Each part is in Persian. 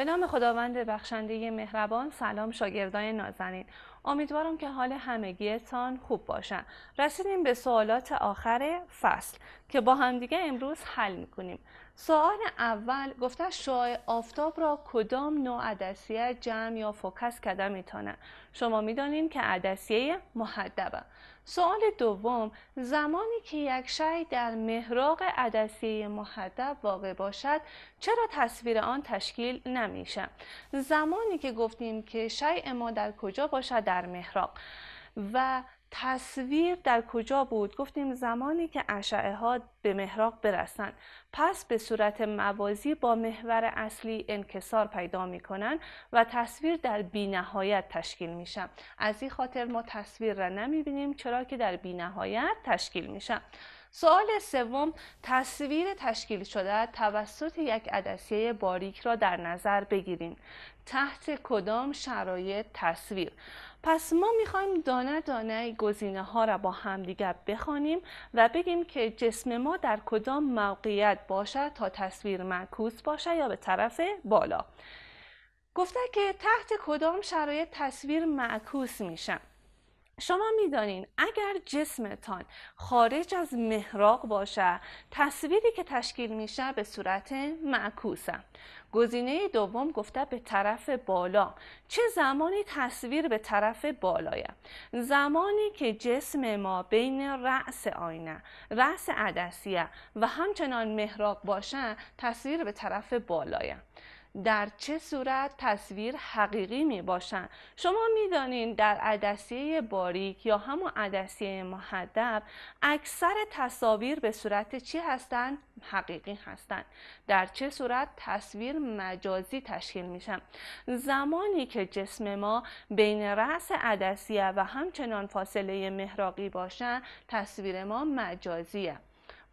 به نام خداوند بخشنده مهربان سلام شاگردان نازنین امیدوارم که حال همگیتان خوب باشن رسیدیم به سوالات آخر فصل که با همدیگه امروز حل میکنیم سوال اول گفته شعاع آفتاب را کدام نوع عدسیه جمع یا فوکس کرده میتونه؟ شما میدانین که عدسیه محدبه سوال دوم زمانی که یک شی در مهراق عدسیه محدب واقع باشد چرا تصویر آن تشکیل نمیشه زمانی که گفتیم که شیء ما در کجا باشد در مهراق و تصویر در کجا بود؟ گفتیم زمانی که اشعه ها به مهراق برسند پس به صورت موازی با محور اصلی انکسار پیدا می کنن و تصویر در بینهایت تشکیل شن از این خاطر ما تصویر را نمی بینیم چرا که در بینهایت تشکیل شن سوال سوم تصویر تشکیل شده توسط یک عدسیه باریک را در نظر بگیریم تحت کدام شرایط تصویر پس ما میخوایم دانه دانه گزینه ها را با همدیگر بخوانیم و بگیم که جسم ما در کدام موقعیت باشد تا تصویر معکوس باشه یا به طرف بالا گفته که تحت کدام شرایط تصویر معکوس میشم شما میدانین اگر جسمتان خارج از مهراق باشه تصویری که تشکیل میشه به صورت معکوسه گزینه دوم گفته به طرف بالا چه زمانی تصویر به طرف بالایه زمانی که جسم ما بین رأس آینه رأس عدسیه و همچنان مهراق باشه تصویر به طرف بالایه در چه صورت تصویر حقیقی می باشند شما می دانین در عدسیه باریک یا همون عدسیه محدب اکثر تصاویر به صورت چی هستند حقیقی هستند در چه صورت تصویر مجازی تشکیل میشن زمانی که جسم ما بین رأس عدسیه و همچنان فاصله مهراقی باشن تصویر ما مجازیه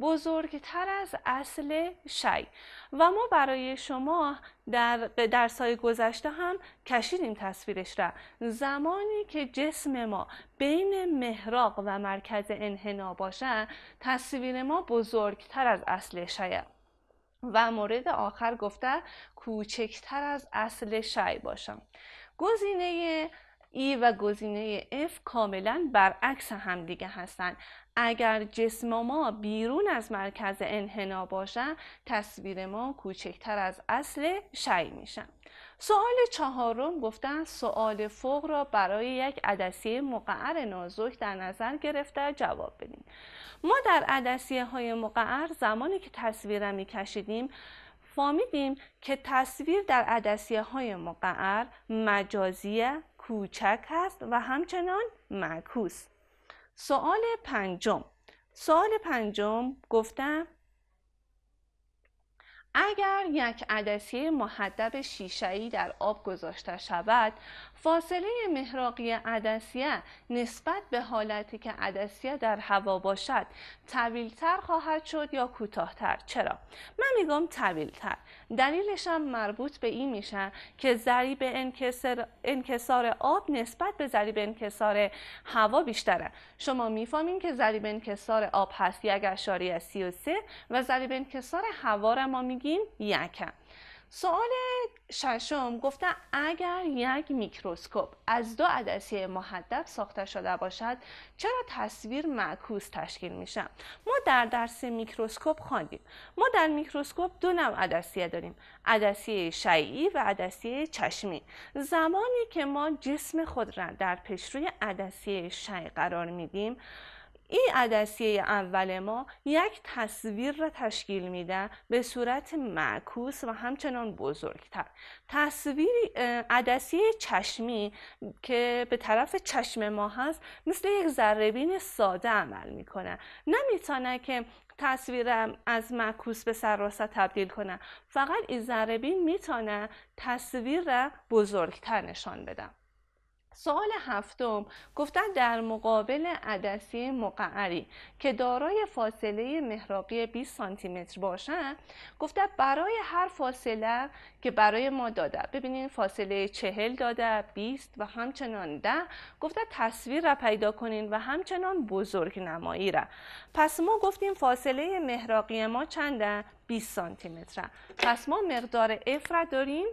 بزرگتر از اصل شی و ما برای شما در های گذشته هم کشیدیم تصویرش را زمانی که جسم ما بین مهراق و مرکز انحنا باشن تصویر ما بزرگتر از اصل شی و مورد آخر گفته کوچکتر از اصل شی باشم گزینه ای و گزینه اف کاملا برعکس همدیگه هستند. اگر جسم ما بیرون از مرکز انحنا باشه تصویر ما کوچکتر از اصل شی میشن سوال چهارم گفتن سوال فوق را برای یک عدسی مقعر نازک در نظر گرفته جواب بدیم ما در عدسی های مقعر زمانی که تصویر را میکشیدیم فامیدیم که تصویر در عدسیه های مقعر مجازیه کوچک هست و همچنان معکوس سوال پنجم سوال پنجم گفتم اگر یک عدسی محدب شیشهای در آب گذاشته شود فاصله مهراقی عدسیه نسبت به حالتی که عدسیه در هوا باشد طویلتر خواهد شد یا کوتاهتر چرا من میگم طویلتر دلیلش هم مربوط به این میشه که ضریب انکسر انکسار آب نسبت به ضریب انکسار هوا بیشتره شما میفهمین که ضریب انکسار آب هست یک اشاری 33 و ضریب انکسار هوا را ما میگیم میگیم یکم سوال ششم گفته اگر یک میکروسکوپ از دو عدسی محدب ساخته شده باشد چرا تصویر معکوس تشکیل میشه ما در درس میکروسکوپ خواندیم ما در میکروسکوپ دو نوع عدسیه داریم عدسیه شعی و عدسیه چشمی زمانی که ما جسم خود را در پشروی عدسیه شعی قرار میدیم این عدسیه اول ما یک تصویر را تشکیل میده به صورت معکوس و همچنان بزرگتر تصویر عدسیه چشمی که به طرف چشم ما هست مثل یک ذرهبین ساده عمل میکنه نمیتونه که تصویرم از معکوس به راست تبدیل کنه فقط این ذرهبین میتونه تصویر را بزرگتر نشان بده. سوال هفتم گفتن در مقابل عدسی مقعری که دارای فاصله مهراقی 20 سانتی متر باشن گفته برای هر فاصله که برای ما داده ببینید فاصله چهل داده 20 و همچنان ده گفته تصویر را پیدا کنین و همچنان بزرگ نمایی را پس ما گفتیم فاصله محراقی ما چنده 20 سانتی متر پس ما مقدار اف را داریم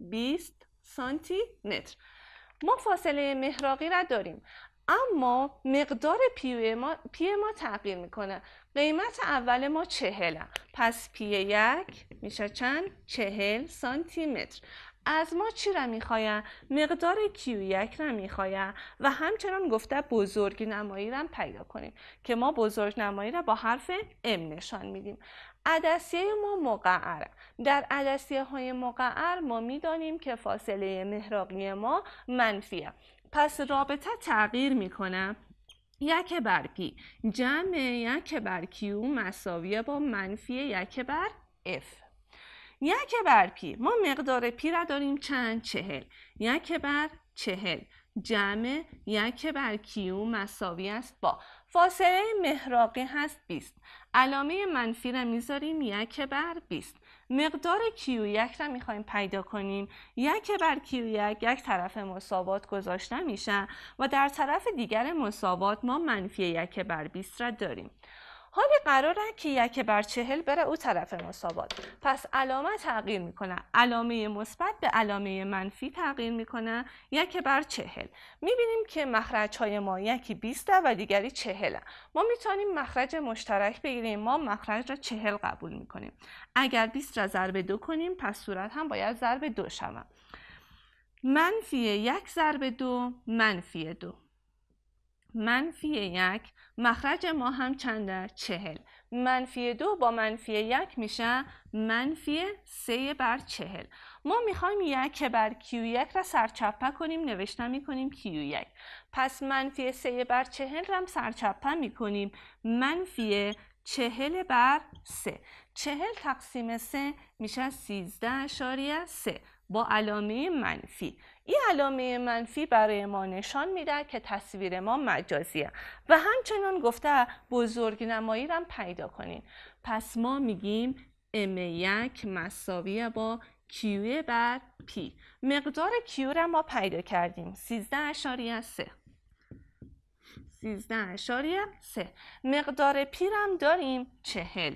20 سانتی متر ما فاصله مهراقی را داریم اما مقدار پی ما, پی ما تغییر میکنه قیمت اول ما چهله، پس پی یک میشه چند؟ چهل سانتی متر از ما چی را میخواین؟ مقدار کیو یک را میخواین و همچنان گفته بزرگ نمایی را پیدا کنیم که ما بزرگ نمایی را با حرف ام نشان میدیم عدسیه ما مقعره در عدسیه های مقعر ما میدانیم که فاصله محراقی ما منفیه پس رابطه تغییر میکنه یک بر پی جمع یک بر کیو مساویه با منفی یک بر اف یک بر پی ما مقدار پی را داریم چند چهل یک بر چهل جمع یک بر کیو مساوی است با فاصله محراقی هست 20 علامه منفی را میذاریم یک بر بیست مقدار کیو یک را میخوایم پیدا کنیم یک بر کیو یک یک طرف مساوات گذاشته میشه و در طرف دیگر مساوات ما منفی یک بر بیست را داریم حالا قراره که یک بر چهل بره او طرف مساوات پس علامه تغییر میکنه علامه مثبت به علامه منفی تغییر میکنه یک بر چهل میبینیم که مخرج های ما یکی 20 و دیگری چهل ما میتونیم مخرج مشترک بگیریم ما مخرج را چهل قبول میکنیم اگر بیست را ضرب دو کنیم پس صورت هم باید ضرب دو شود منفی یک ضرب دو منفی دو منفی یک مخرج ما هم چنده چهل منفی دو با منفی یک میشه منفی سه بر چهل ما میخوایم یک بر کیو یک را سرچپه کنیم نوشته میکنیم کیو یک پس منفی سه بر چهل را هم سرچپه میکنیم منفی چهل بر سه چهل تقسیم سه میشه سیزده اشاریه سه با علامه منفی این علامه منفی برای ما نشان میده که تصویر ما مجازیه و همچنان گفته بزرگ نمایی رو پیدا کنین پس ما میگیم M1 مساوی با Q بر P مقدار Q رو ما پیدا کردیم 13.3 13.3 مقدار P رو هم داریم چهل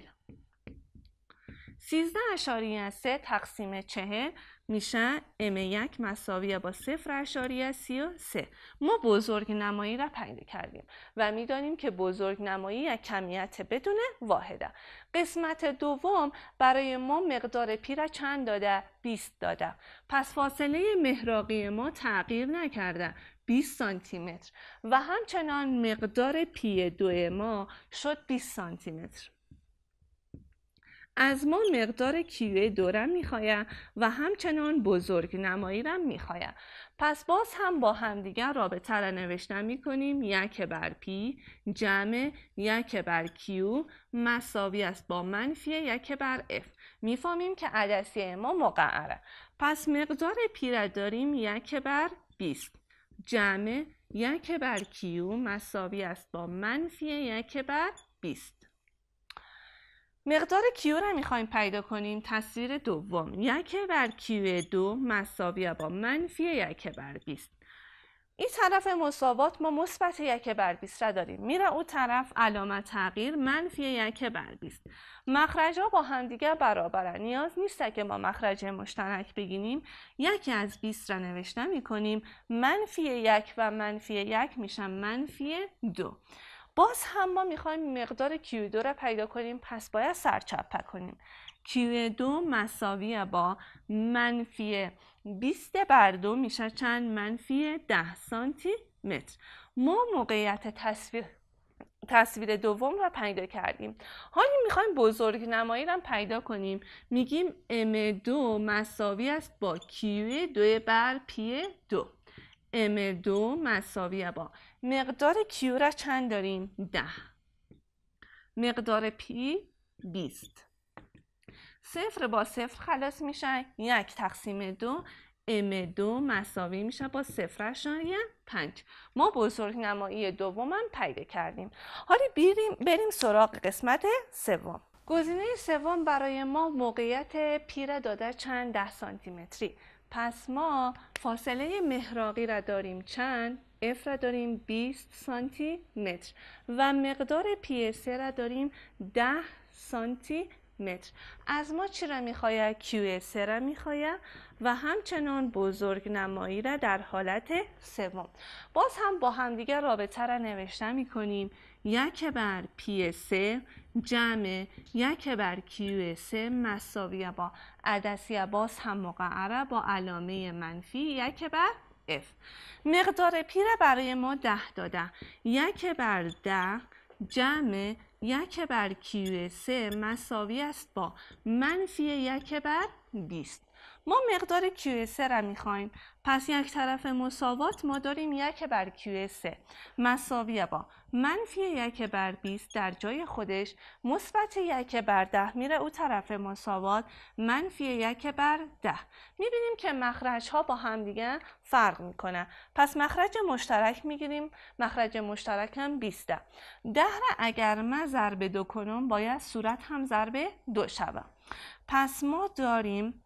سه تقسیم 40 میشه M1 مساوی با 0.33 ما بزرگ نمایی را پیدا کردیم و میدانیم که بزرگ نمایی یک کمیت بدون واحده قسمت دوم برای ما مقدار پی را چند داده؟ 20 داده پس فاصله مهراقی ما تغییر نکرده 20 سانتی متر و همچنان مقدار پی دو ما شد 20 سانتی متر از ما مقدار کیوه دورم میخوایم و همچنان بزرگ نمایی را پس باز هم با همدیگر رابطه را نوشتن میکنیم یک بر پی جمع یک بر کیو مساوی است با منفی یک بر اف میفهمیم که عدسی ما مقعره پس مقدار پی را داریم یک بر بیست. جمع یک بر کیو مساوی است با منفی یک بر بیست. مقدار کیو رو میخوایم پیدا کنیم تصویر دوم یک بر کیو دو مساوی با منفی یک بر بیست. این طرف مساوات ما مثبت یک بر بیست را داریم میره اون طرف علامت تغییر منفی یک بر بیست. مخرج ها با همدیگه برابر نیاز نیست که ما مخرج مشترک بگینیم یکی از بیست را نوشته میکنیم منفی یک و منفی یک میشن منفی دو باز هم ما میخوایم مقدار Q2 را پیدا کنیم پس باید سرچپه کنیم Q2 مساوی با منفی 20 بر 2 میشه چند منفی 10 سانتی متر ما موقعیت تصویر تصویر دوم را پیدا کردیم حالا میخوایم بزرگ نمایی را پیدا کنیم میگیم M2 مساوی است با Q2 بر P2 M2 مساوی با مقدار کیو را چند داریم؟ ده مقدار پی بیست صفر با صفر خلاص میشه یک تقسیم دو ام دو مساوی میشه با صفر اشاریه پنج ما بزرگ نمایی دومم پیدا کردیم حالی بریم, بریم سراغ قسمت سوم گزینه سوم برای ما موقعیت پیر داده چند ده سانتیمتری پس ما فاصله مهراقی را داریم چند F را داریم 20 سانتی متر و مقدار پی را داریم 10 سانتی متر از ما چی را میخواید QSR را میخواید و همچنان بزرگ نمایی را در حالت سوم باز هم با همدیگه رابطه را نوشته میکنیم یک بر پی جمع یک بر کیو 3 مساوی با عدسی باز هم مقعره با علامه منفی یک بر F مقدار پیره برای ما ده داده. یک بر ده جمع یک بر کیو سه مساوی است با منفی یک بر بیست ما مقدار کیو 3 را میخوایم پس یک طرف مساوات ما داریم یک بر کیو 3 مساوی با منفی یک بر 20 در جای خودش مثبت یک بر 10 میره او طرف مساوات منفی یک بر 10 میبینیم که مخرج ها با هم دیگه فرق میکنه پس مخرج مشترک میگیریم مخرج مشترک هم 20 ده 10 را اگر من ضرب دو کنم باید صورت هم ضرب دو شوم پس ما داریم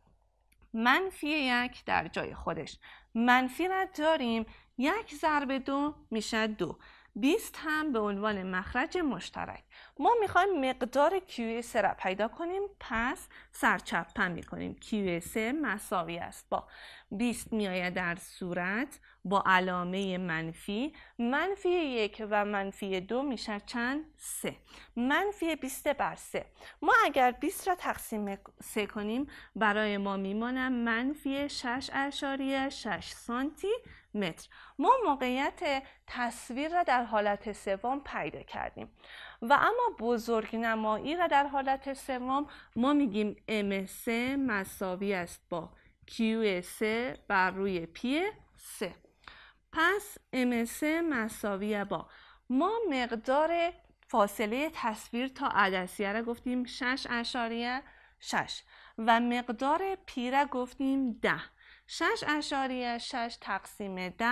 منفی یک در جای خودش منفی را داریم یک ضرب دو میشه دو 20 هم به عنوان مخرج مشترک ما میخوایم مقدار QS را پیدا کنیم پس سرچپن میکنیم QS مساوی است با 20 میآید در صورت با علامه منفی منفی یک و منفی دو میشن چند؟ سه منفی 20 بر سه ما اگر 20 را تقسیم سه کنیم برای ما میمانم منفی 6 اشاریه 6 سانتی متر ما موقعیت تصویر را در حالت سوم پیدا کردیم و اما بزرگ نمایی را در حالت سوم ما میگیم ms مساوی است با Q3 بر روی P 3 پس MSM مساوی با ما مقدار فاصله تصویر تا عدسیه را گفتیم 6 اشاریه 6 و مقدار پی را گفتیم 10 6 اشاریه 6 تقسیم 10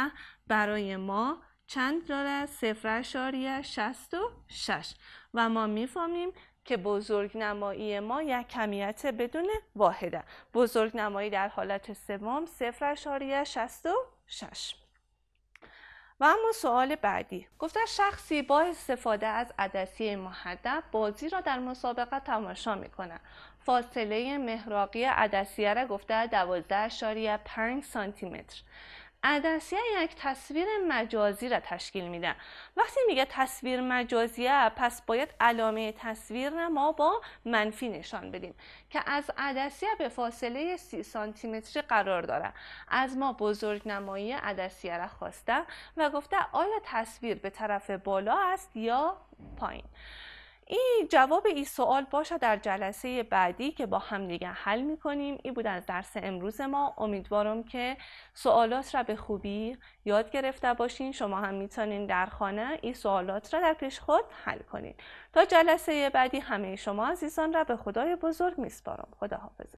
برای ما چند دارد؟ 0 اشاریه 66 و ما میفهمیم که بزرگنمایی ما یک کمیت بدون واحده بزرگ نمایی در حالت سوم 0 اشاریه 66 و اما سوال بعدی گفته شخصی با استفاده از عدسی محدب بازی را در مسابقه تماشا می کند فاصله محراقی عدسیه را گفته 12.5 سانتی متر عدسیه یک تصویر مجازی را تشکیل میده وقتی میگه تصویر مجازیه پس باید علامه تصویر را ما با منفی نشان بدیم که از عدسیه به فاصله 30 سانتیمتری قرار داره از ما بزرگ نمایی عدسیه را خواسته و گفته آیا تصویر به طرف بالا است یا پایین این جواب این سوال باشه در جلسه بعدی که با هم دیگه حل میکنیم این بود از درس امروز ما امیدوارم که سوالات را به خوبی یاد گرفته باشین شما هم میتونین در خانه این سوالات را در پیش خود حل کنین تا جلسه بعدی همه شما عزیزان را به خدای بزرگ میسپارم خداحافظ